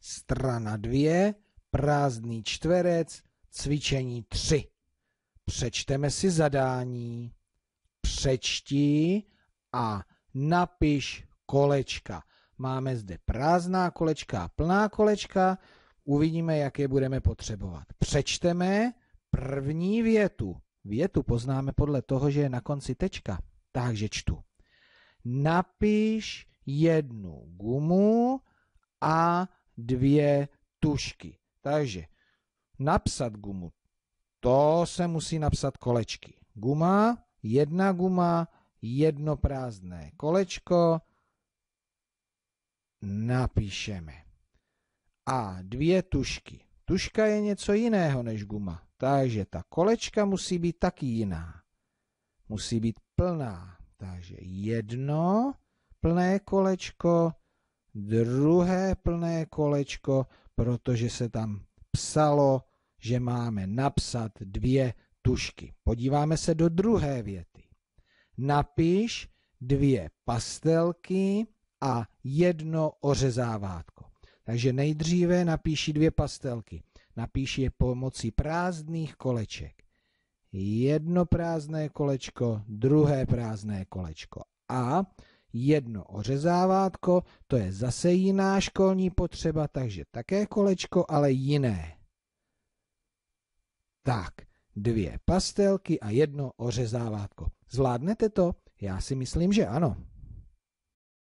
Strana 2, prázdný čtverec, cvičení 3. Přečteme si zadání. Přečti a napiš kolečka. Máme zde prázdná kolečka a plná kolečka. Uvidíme, jak je budeme potřebovat. Přečteme první větu. Větu poznáme podle toho, že je na konci tečka. Takže čtu. Napiš jednu gumu dvě tušky. Takže napsat gumu, to se musí napsat kolečky. Guma, jedna guma, jedno prázdné kolečko, napíšeme. A dvě tušky. Tuška je něco jiného než guma, takže ta kolečka musí být taky jiná. Musí být plná, takže jedno plné kolečko, druhé plné kolečko, protože se tam psalo, že máme napsat dvě tušky. Podíváme se do druhé věty. Napiš dvě pastelky a jedno ořezávátko. Takže nejdříve napíši dvě pastelky. Napíši je pomocí prázdných koleček. Jedno prázdné kolečko, druhé prázdné kolečko. A jedno ořezávátko, to je zase jiná školní potřeba, takže také kolečko, ale jiné. Tak, dvě pastelky a jedno ořezávátko. Zvládnete to? Já si myslím, že ano.